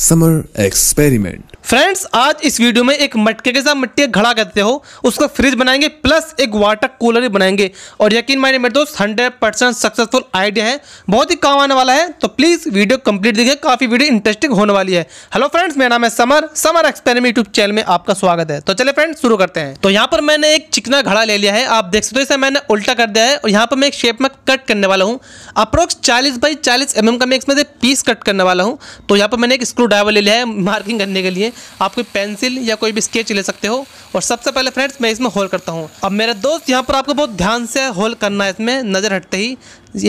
summer experiment friends आज इस video में एक मटके के साथ मिट्टी घड़ा करते हो उसको फ्रिज बनाएंगे प्लस एक वाटर कूलर भी बनाएंगे और यकीन मानिए मेरे दोस्त हंड्रेड परसेंट सक्सेसफुल आइडिया है बहुत ही काम आने वाला है तो प्लीज़ वीडियो कंप्लीट देखिए काफ़ी वीडियो इंटरेस्टिंग होने वाली है हेलो फ्रेंड्स मेरा नाम है Samar Samar experiment YouTube channel में आपका स्वागत है तो चले फ्रेंड्स शुरू करते हैं तो यहाँ पर मैंने एक चिकना घड़ा ले लिया है आप देख सकते हो इसे मैंने उल्टा कर दिया है और यहाँ पर मैं एक शेप में कट करने वाला हूँ अप्रोक्स चालीस बाई चालीस एम mm का मैं इसमें से पीस कट करने वाला हूँ तो यहाँ पर मैंने एक स्क्रू डायवर ले लिया है मार्किंग करने के लिए आप कोई पेंसिल या कोई भी स्केच ले सकते हो और सबसे पहले फ्रेंड्स मैं इसमें होल करता हूँ अब मेरा दोस्त यहाँ पर आपको बहुत ध्यान से होल करना है इसमें नज़र हटते ही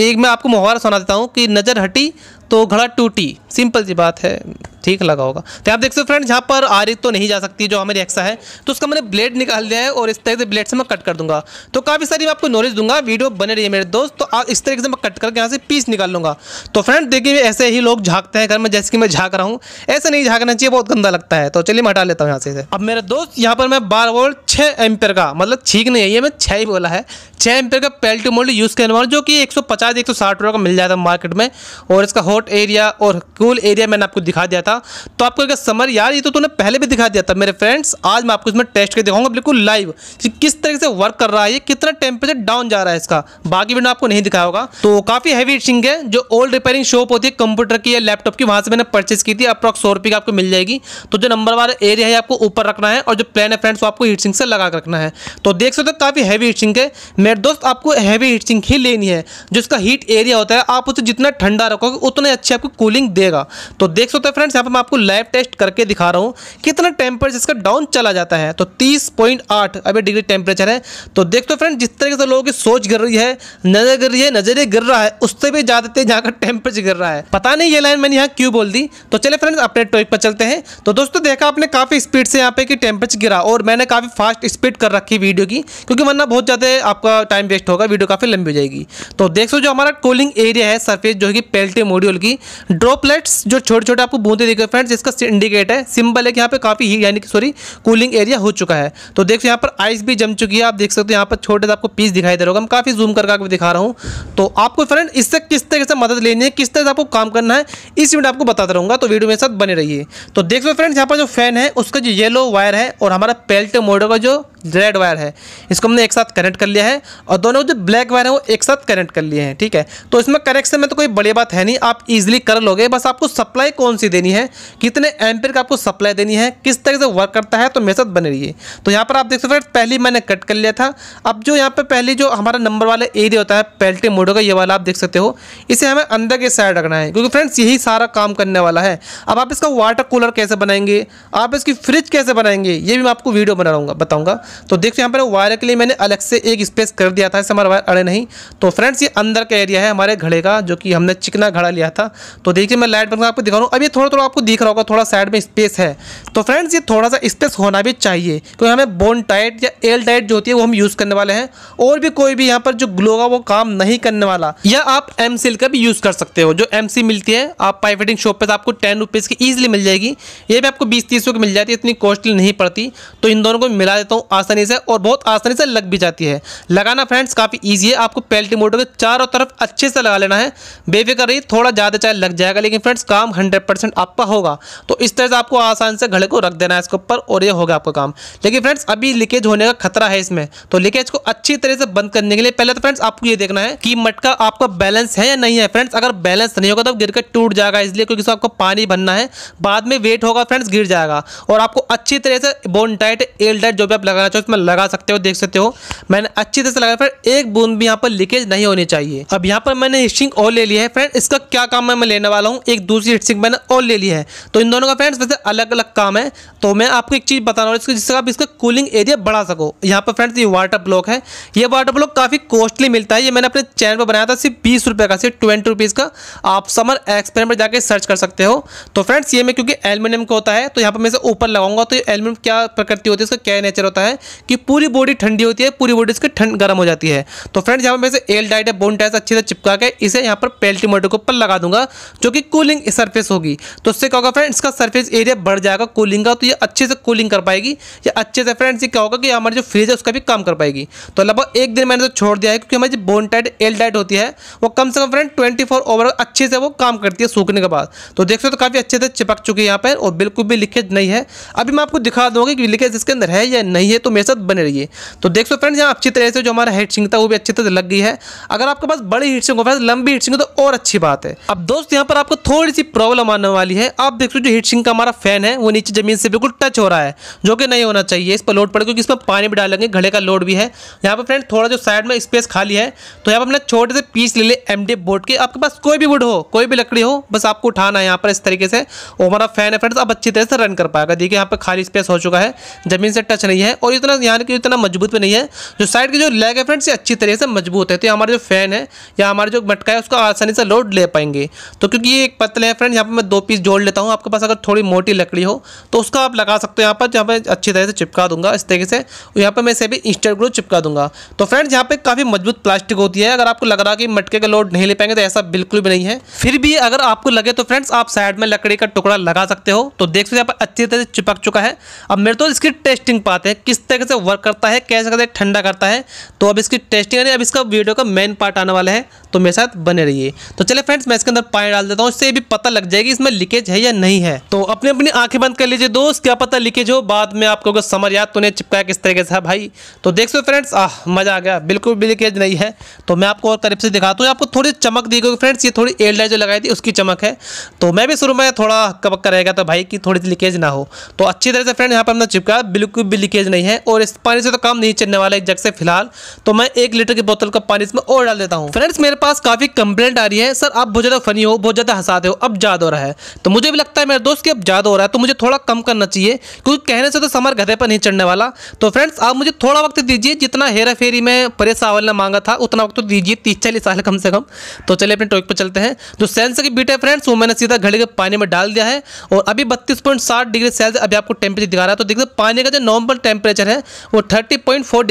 ये मैं आपको मुहावरा सुना देता हूँ कि नज़र हटी तो घड़ा टूटी सिंपल सी बात है ठीक लगा होगा तो आप देख सकते हो फ्रेंड यहाँ पर आरिक तो नहीं जा सकती जो हमारी एक्सा है तो उसका मैंने ब्लेड निकाल दिया है और इस तरह से ब्लेड से मैं कट कर दूंगा तो काफ़ी सारी मैं आपको नॉलेज दूंगा वीडियो बने रही है मेरे दोस्त तो आप इस तरीके से मैं कट करके यहाँ से पीस निकाल लूँगा तो फ्रेंड देखिए ऐसे ही लोग झाँकते हैं घर में जैसे कि मैं झाँक रहा हूँ ऐसे नहीं झाँकना चाहिए बहुत गंदा लगता है तो चलिए मैं हटा लेता हूँ यहाँ से अब मेरे दोस्त यहाँ पर मैं बार बोल छः एमपियर का मतलब ठीक नहीं है ये मैं छः ही बोला है छः एम्पेयर का पेल्टी मोल्ड यूज़ करने वाला जो कि एक सौ पचास एक सौ साठ रुपये का मिल जाता है मार्केट में और इसका हॉट एरिया और कूल एरिया मैंने आपको दिखा दिया था था तो आपको क्या समर यार ये तो तूने पहले भी दिखा दिया था मेरे फ्रेंड्स आज मैं आपको इसमें टेस्ट कर दिखाऊंगा बिल्कुल लाइव कि किस तरीके से वर्क कर रहा है ये कितना टेम्परेचर डाउन जा रहा है इसका बाकी मैंने आपको नहीं दिखाया होगा तो काफ़ी हैवी इचिंग है जो ओल्ड रिपेयरिंग शॉप होती है कंप्यूटर की या लैपटॉप की वहाँ से मैंने परचेज की थी अप्रॉक्स सौ रुपये की आपको मिल जाएगी तो जो नंबर वाला एरिया है आपको ऊपर रखना है और जो प्लान है फ्रेंड्स वो आपको हीटिंग से लगा रखना है तो देख सकते काफ़ी हैवी हीटिंग है मेरे दोस्त आपको हैवी हीटिंग ही लेनी है जिसका हीट एरिया होता है आप उसे जितना ठंडा रखोगे उतना अच्छी आपको कूलिंग देगा तो देख सकते फ्रेंड्स यहाँ पर मैं आपको लैब टेस्ट करके दिखा रहा हूँ कितना टेम्परेचर इसका डाउन चला जाता है तो तीस पॉइंट आठ अभी डिग्री टेम्परेचर है तो देख दो फ्रेंड जिस तरीके से लोगों की सोच गिर रही है नजर गिर रही है नजरें गिर रहा है उससे भी ज़्यादा तेज यहाँ का टेम्परेचर गिर रहा है पता नहीं ये लाइन मैंने यहाँ क्यों बोल दी तो चले फ्रेंड अपने टॉपिक पर चलते हैं तो दोस्तों देखा आपने काफ़ी स्पीड से यहाँ पे कि टेम्परेचर गिरा और मैंने काफ़ी फास्ट स्पीड कर रखी वीडियो की क्योंकि वरना बहुत ज़्यादा आपका टाइम वेस्ट होगा वीडियो काफ़ी लंबी हो जाएगी तो देख सो जो हमारा कूलिंग एरिया है सरफेस जो है कि पेल्टे मॉड्यूल की ड्रॉपलेट्स जो छोटे छोटे आपको बूंदे देखिए फ्रेंड्स इसका इंडिकेट है सिंबल है कि यहाँ पे काफ़ी ही यानी कि सॉरी कूलिंग एरिया हो चुका है तो देखिए यहाँ पर आइस भी जम चुकी है आप देख सकते हो यहाँ पर छोटे से आपको पीस दिखाई दे रहा होगा मैं काफ़ी जूम करके आपको दिखा रहा हूँ तो आपको फ्रेंड इससे किस तरीके से मदद लेनी है किस तरह से आपको काम करना है इस मिनट आपको बताता रहूँगा तो वीडियो मेरे साथ बने रहिए तो देख लो फ्रेंड्स यहाँ पर जो फैन है उसका जो येलो वायर है और हमारा पेल्ट मोडो का जो रेड वायर है इसको हमने एक साथ कनेक्ट कर लिया है और दोनों जो ब्लैक वायर है वो एक साथ कनेक्ट कर लिए हैं ठीक है तो इसमें कनेक्शन में तो कोई बड़ी बात है नहीं आप इजिली कर लोगे बस आपको सप्लाई कौन सी देनी है है कितने एम्पियर का आपको सप्लाई देनी है किस तरह से वर्क करता है तो मेरे साथ बने रहिए तो यहाँ पर आप देख सकते फ्रेंड पहले मैंने कट कर लिया था अब जो यहाँ पर पहले जो हमारा नंबर वाला एरिया होता है पेल्टे मोडो का ये वाला आप देख सकते हो इसे हमें अंदर के साइड रखना है क्योंकि फ्रेंड्स यही सारा काम करने वाला है अब आप इसका वाटर कूलर कैसे बनाएंगे आप इसकी फ्रिज कैसे बनाएंगे ये भी मैं आपको वीडियो बना रहा बताऊंगा तो देखो यहाँ पर वायर के लिए मैंने अलग से एक स्पेस कर दिया था इससे हमारा वायर अड़े नहीं तो फ्रेंड्स ये अंदर का एरिया है हमारे घड़े का जो कि हमने चिकना घड़ा लिया था तो देखिए मैं लाइट बनकर आपको दिखा रहा हूँ अभी थोड़ा थोड़ा आपको दिख रहा होगा थोड़ा साइड में स्पेस है तो फ्रेंड्स ये थोड़ा सा स्पेस होना भी चाहिए क्योंकि हमें बोन टाइट या एल टाइट जो होती है वो हम यूज़ करने वाले हैं और भी कोई भी यहाँ पर जो ग्लो का वो काम नहीं करने वाला या आप एम सिल का भी यूज़ कर सकते हो जो एम सी मिलती है आप पाई फिटिंग शॉप पर आपको टेन रुपीज़ की ईजिली मिल जाएगी ये भी आपको बीस तीस की मिल जाती है इतनी कॉस्टली नहीं पड़ती तो इन दोनों को मिला देता हूँ आसानी से और बहुत आसानी से लग भी जाती है लगाना फ्रेंड्स काफ़ी ईजी है आपको पेल्टी मोटर के चारों तरफ अच्छे से लगा लेना है बेफिक्र रही थोड़ा ज़्यादा चाहे लग जाएगा लेकिन फ्रेंड्स काम हंड्रेड परसेंट आप आपका होगा तो इस तरह से आपको आसान से घड़े को रख देना है इसके ऊपर और ये होगा आपका काम लेकिन फ्रेंड्स अभी लीकेज होने का खतरा है इसमें तो लीकेज को अच्छी तरह से बंद करने के लिए पहले तो फ्रेंड्स आपको ये देखना है कि मटका आपका बैलेंस है या नहीं है फ्रेंड्स अगर बैलेंस नहीं होगा तो गिर कर टूट जाएगा इसलिए क्योंकि आपको पानी भरना है बाद में वेट होगा फ्रेंड्स गिर जाएगा और आपको अच्छी तरह से बोन टाइट एल टाइट जो भी आप लगाना चाहो उसमें लगा सकते हो देख सकते हो मैंने अच्छी तरह से लगाया फ्रेंड एक बूंद भी यहाँ पर लीकेज नहीं होनी चाहिए अब यहाँ पर मैंने हिस्सिंग और ले लिया है फ्रेंड इसका क्या काम है मैं लेने वाला हूँ एक दूसरी हिस्सिंग मैंने और ले लिया है तो इन दोनों का फ्रेंड्स वैसे अलग अलग काम है तो मैं आपको एक चीज़ बताना इसको जिससे आप इसका कूलिंग एरिया बढ़ा सको यहाँ पर फ्रेंड्स ये वाटर ब्लॉक है ये वाटर ब्लॉक काफ़ी कॉस्टली मिलता है ये मैंने अपने चैनल पर बनाया था सिर्फ बीस रुपये का सिर्फ ट्वेंटी रुपीज़ का आप समर एक्सपेरिमेंट पर जाकर सर्च कर सकते हो तो फ्रेंड्स ये मैं क्योंकि एल्यूमिनियम का होता है तो यहाँ पर मैं इसे ऊपर लगाऊंगा तो एल्यूमिनियम क्या प्रकृति होती है इसका क्या नेचर होता है कि पूरी बॉडी ठंडी होती है पूरी बॉडी इसकी ठंड गर्म हो जाती है तो फ्रेंड्स यहाँ पर मैं एल डाइट बोन टाइस अच्छे से चिपका के इसे यहाँ पर पेल्टी मोटर के ऊपर लगा दूंगा जो कि कूलिंग सर्फेस होगी तो तो उससे क्या होगा फ्रेंड इसका सरफेस एरिया बढ़ जाएगा कूलिंग का तो ये अच्छे से कूलिंग कर पाएगी या अच्छे से फ्रेंड्स ये क्या होगा कि हमारी जो फ्रिज है उसका भी काम कर पाएगी तो लगभग एक दिन मैंने तो छोड़ दिया है क्योंकि हमारी जो बोन टाइट एल टाइट होती है वो कम से कम फ्रेंड ट्वेंटी फोर अच्छे से वो काम करती है सूखने के बाद तो देख सकते हो तो काफ़ी अच्छे से चिपक चुकी है यहाँ पर और बिल्कुल भी लिखेज नहीं है अभी मैं आपको दिखा दूँगी कि लिखेज इसके अंदर है या नहीं है तो मेरे साथ बने रहिए तो देख सो फ्रेंड्स यहाँ अच्छी तरह से जो हमारा हेड सिंग था वो भी अच्छी तरह लग गई है अगर आपके पास बड़ी हीट सिंग हो फ्रेंड लंबी हीट सिंग तो और अच्छी बात है अब दोस्त यहाँ पर आपको थोड़ी सी प्रॉब्लम आने वाली है आप देख सकते हो जो हीट सिंह का हमारा फैन है वो नीचे जमीन से बिल्कुल टच हो रहा है जो कि नहीं होना चाहिए इस पर लोड पड़ेगा क्योंकि इसमें पानी भी डालेंगे घड़े का लोड भी है यहाँ पर फ्रेंड थोड़ा जो साइड में स्पेस खाली है तो यहाँ पर अपने छोटे से पीस ले ले एम बोर्ड के आपके पास कोई भी वुड हो कोई भी लकड़ी हो बस आपको उठाना है यहाँ पर इस तरीके से वो हमारा फैन है फ्रेंड्स आप अच्छी तरह से रन कर पाएगा देखिए यहाँ पर खाली स्पेस हो चुका है जमीन से टच नहीं है और इतना यहाँ की इतना मजबूत भी नहीं है जो साइड के जो लेग है फ्रेंड्स ये अच्छी तरह से मजबूत है तो हमारा जो फैन है या हमारा जो मटका है उसको आसानी से लोड ले पाएंगे तो क्योंकि ये एक पतले है फ्रेंड यहाँ पर मैं दो पीस जोड़ लेता हूँ आपके पास अगर थोड़ी मोटी लकड़ी हो तो उसका आप लगा सकते हो यहाँ पर जहाँ पर अच्छी तरह से चिपका दूंगा इस तरीके से यहाँ पर मैं इसे भी इंस्टेंट ग्लू चिपका दूंगा तो फ्रेंड्स यहाँ पर काफ़ी मजबूत प्लास्टिक होती है अगर आपको लग रहा है कि मटके का लोड नहीं ले पाएंगे तो ऐसा बिल्कुल भी नहीं है फिर भी अगर आपको लगे तो फ्रेंड्स आप साइड में लकड़ी का टुकड़ा लगा सकते हो तो देख सकते यहाँ पर अच्छी तरह से चिपक चुका है अब मेरे तो इसकी टेस्टिंग पाते हैं किस तरीके से वर्क करता है कैसे कैसे ठंडा करता है तो अब इसकी टेस्टिंग यानी अब इसका वीडियो का मेन पार्ट आने वाला है तो मेरे साथ बने रहिए तो चले फ्रेंड्स मैं इसके अंदर पानी डाल देता हूँ इससे भी पता लग जाएगी इसमें लीकेज लीकेज है या नहीं है तो अपने अपनी आंखें बंद कर लीजिए दोस्त क्या पता लीकेज हो बाद में आपको लोगों को समझ याद उन्हें चिपकाया किस तरीके से भाई तो देख सो फ्रेंड्स आह मज़ा आ गया बिल्कुल भी लीकेज नहीं है तो मैं आपको और करीब से दिखाता हूँ आपको थोड़ी चमक दी गई फ्रेंड्स ये थोड़ी एल जो लगाई थी उसकी चमक है तो मैं भी शुरू में थोड़ा कपक रहेगा तो भाई की थोड़ी सी लीकेज ना हो तो अच्छी तरह से फ्रेंड यहाँ पर हमने चिपकाया बिल्कुल भी लीकेज नहीं है और इस पानी से तो काम नहीं चलने वाला एक जग से फिलहाल तो मैं एक लीटर की बोतल का पानी इसमें और डाल देता हूँ फ्रेंड्स मेरे पास काफ़ी कंप्लेंट आ रही है सर आप बहुत ज़्यादा फनी हो बहुत ज़्यादा हंसाते हो अब ज़्यादा हो रहा है तो तो मुझे भी लगता है मेरे दोस्त की अब ज़्यादा हो रहा है तो मुझे थोड़ा कम करना चाहिए क्योंकि कहने से तो समर गधे पर नहीं चढ़ने वाला तो फ्रेंड्स आप मुझे थोड़ा वक्त दीजिए जितना हेरा फेरी में परेश सावल ने मांगा था उतना वक्त तो दीजिए तीस चालीस साल कम से कम तो चलिए अपने टॉपिक पर चलते हैं जो सेल्स की बीट है फ्रेंड्स वो मैंने सीधा घड़ी के पानी में डाल दिया है और अभी बत्तीस डिग्री सेल्स अभी आपको टेम्परेचर दिखा रहा है तो देखिए पानी का जो नॉर्मल टेम्परेचर है वो थर्टी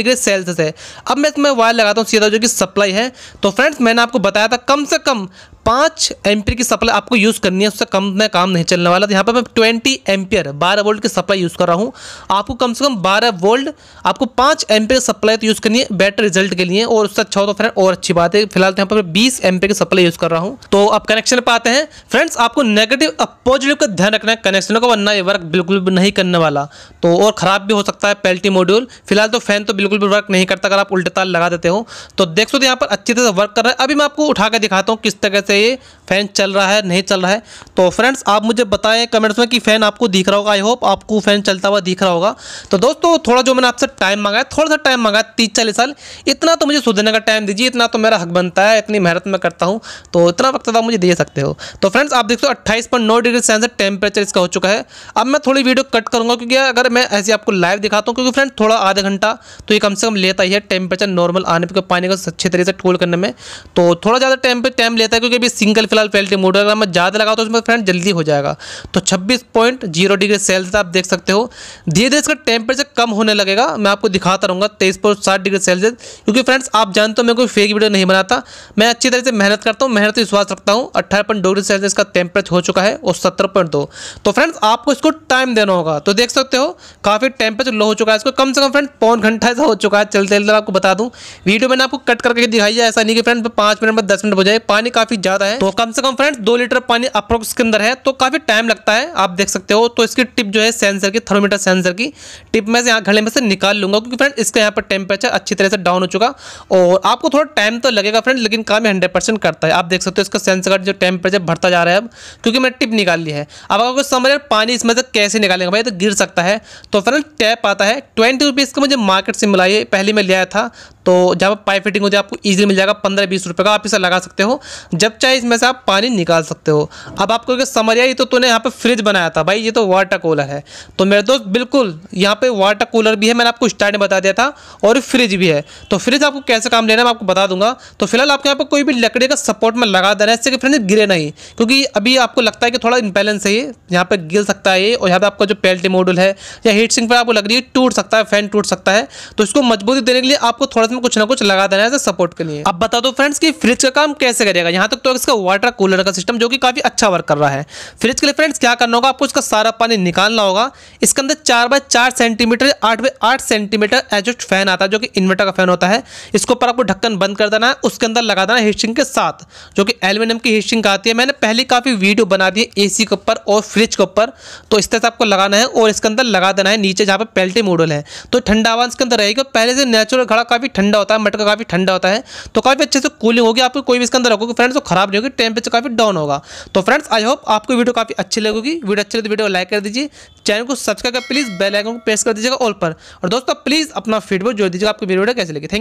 डिग्री सेल्सियस है अब मैं इसमें वायर लगाता हूँ सीधा जो कि सप्लाई है तो फ्रेंड्स मैंने आपको बताया था कम से कम पाँच एम्पियर की सप्लाई आपको यूज़ करनी है उससे कम में काम नहीं चलने वाला तो यहाँ पर मैं ट्वेंटी एम्पियर बारह वोल्ट की सप्लाई यूज़ कर रहा हूँ आपको कम से कम बारह वोल्ट आपको पाँच एम्पियर सप्लाई तो यूज़ करनी है बेटर रिजल्ट के लिए और उससे अच्छा हो तो फ्रेंड और अच्छी बात है फिलहाल तो यहाँ पर बीस एम्पियर की सप्लाई यूज़ कर रहा हूँ तो आप कनेक्शन पर आते हैं फ्रेंड्स आपको नेगेटिव और पॉजिटिव का ध्यान रखना है कनेक्शन का वरना ये वर्क बिल्कुल भी नहीं करने वाला तो और ख़राब भी हो सकता है पेल्टी मॉड्यूल फिलहाल तो फैन तो बिल्कुल भी वर्क नहीं करता अगर आप उल्टे तार लगा देते हो तो देख सकते यहाँ पर अच्छी तरह से वर्क कर रहा है अभी मैं आपको उठाकर दिखाता हूँ किस तरह से ये फ़ैन चल रहा है नहीं चल रहा है तो फ्रेंड्स आप मुझे बताएं कमेंट्स में कि फ़ैन आपको दिख रहा होगा आई होप आपको फ़ैन चलता हुआ दिख रहा होगा तो दोस्तों थोड़ा जो मैंने आपसे टाइम मांगा है थोड़ा सा टाइम मांगा है तीस चालीस साल इतना तो मुझे सुधरने का टाइम दीजिए इतना तो मेरा हक बनता है इतनी मेहनत मैं करता हूँ तो इतना वक्त तो आप मुझे दे सकते हो तो फ्रेंड्स आप देखते हो अट्ठाईस डिग्री सेंसर टेम्परेचर इसका हो चुका है अब मैं थोड़ी वीडियो कट करूँगा क्योंकि अगर मैं ऐसे आपको लाइव दिखाता हूँ क्योंकि फ्रेंड थोड़ा आधा घंटा तो ये कम से कम लेता ही है टेम्परेचर नॉर्मल आने पर पानी को अच्छे तरीके से टूल करने में तो थोड़ा ज़्यादा टाइम पर टाइम लेता है क्योंकि भी सिंगल फिलहाल पेल्टी मूड अगर मैं ज़्यादा लगाओ तो उसमें फ्रेंड जल्दी हो जाएगा तो छब्बीस पॉइंट जीरो डिग्री सेल्सियस आप देख सकते हो धीरे धीरे इसका टेम्परेचर कम होने लगेगा मैं आपको दिखाता रहूँगा तेईस पॉइंट साठ डिग्री सेल्सियस क्योंकि फ्रेंड्स आप जानते हो मैं कोई फेक वीडियो नहीं बनाता मैं अच्छी तरह से मेहनत करता हूँ मेहनत विश्वास रखता हूँ अट्ठारह पॉइंट डिग्री सेल्सियस का टेम्परेचर हो चुका है और सत्तर पॉइंट दो तो फ्रेंड्स आपको इसको टाइम देना होगा तो देख सकते हो काफ़ी टेम्परेचर लो हो चुका है इसको कम से कम फ्रेंड पौन घंटा ऐसा हो चुका है चलते चलते आपको बता दूँ वीडियो मैंने आपको कट करके दिखाई है ऐसा नहीं कि फ्रेंड पाँच मिनट में दस मिनट हो जाए पानी काफ़ी ज़्यादा है तो कम से कम फ्रेंड्स दो लीटर पानी अप्रोक्स के अंदर है तो काफ़ी टाइम लगता है आप देख सकते हो तो इसकी टिप जो है सेंसर की थर्मोमीटर सेंसर की टिप में से यहाँ घड़े में से निकाल लूंगा क्योंकि फ्रेंड इसका यहाँ पर टेम्परेचर अच्छी तरह से डाउन हो चुका और आपको थोड़ा टाइम तो लगेगा फ्रेंड लेकिन काम हंड्रेड परसेंट करता है आप देख सकते हो इसका सेंसर का जो टेम्परेचर बढ़ता जा रहा है अब क्योंकि मैंने टिप निकाल ली है अब अगर कुछ समझ पानी इसमें से कैसे निकालेंगे भाई तो गिर सकता है तो फ्रेंड टैप आता है ट्वेंटी रुपीज़ का मुझे मार्केट से मिला ये पहले मैं लिया था तो जहाँ पर पाइप फिटिंग होती है आपको ईजिली मिल जाएगा पंद्रह बीस रुपये का आप इसे लगा सकते हो जब चाहे इसमें से आप पानी निकाल सकते हो अब आपको समझ आई तो तूने यहाँ पर फ्रिज बनाया था भाई ये तो वाटर कूलर है तो मेरे दोस्त बिल्कुल यहाँ पे वाटर कूलर भी है मैंने आपको स्टार्ट में बता दिया था और फ्रिज भी है तो फ्रिज आपको कैसे काम लेना है मैं आपको बता दूंगा तो फिलहाल आपके यहाँ पर कोई भी लकड़ी का सपोर्ट में लगा देना है इससे कि फ्रिज गिरे नहीं क्योंकि अभी आपको लगता है कि थोड़ा इम्बेलेंस है ये यहाँ पर गिर सकता है ये और यहाँ पर आपका जो पेल्टी मॉडल है या हीट सिंह पर आपको लग रही है टूट सकता है फैन टूट सकता है तो इसको मजबूती देने के लिए आपको थोड़ा पास में कुछ ना कुछ लगा देना है सपोर्ट के लिए अब बता दो फ्रेंड्स की फ्रिज का काम कैसे करेगा यहाँ तक तो इसका वाटर कूलर का सिस्टम जो कि काफ़ी अच्छा वर्क कर रहा है फ्रिज के लिए फ्रेंड्स क्या करना होगा आपको इसका सारा पानी निकालना होगा इसके अंदर चार बाय चार सेंटीमीटर आठ बाय आठ सेंटीमीटर एजस्ट फैन आता है जो कि इन्वर्टर का फैन होता है इसको ऊपर आपको ढक्कन बंद कर देना है उसके अंदर लगा देना हिस्टिंग के साथ जो कि एल्यूमिनियम की हिस्टिंग आती है मैंने पहले काफ़ी वीडियो बना दी है ए के ऊपर और फ्रिज के ऊपर तो इस तरह से आपको लगाना है और इसके अंदर लगा देना है नीचे जहाँ पर पेल्टी मॉडल है तो ठंडा आवाज के अंदर रहेगा पहले से नेचुरल घड़ा काफ़ी ठंडा होता है मटका काफ़ी ठंडा होता है तो काफ़ी अच्छे से कूलिंग होगी आपको कोई भी इसके अंदर रखोगे फ्रेंड्स तो खराब नहीं होगी टेम्परेचर काफ़ी डाउन होगा तो फ्रेंड्स आई होप आपको वीडियो काफ़ी अच्छी लगेगी वीडियो अच्छी लगे तो वीडियो को लाइक कर दीजिए चैनल को सब्सक्राइब कर प्लीज़ बेल आइकन को प्रेस कर दीजिएगा ऑल पर और दोस्तों प्लीज़ अपना फीडबैक जोड़ दीजिएगा आपको वीडियो कैसे लगे थैंक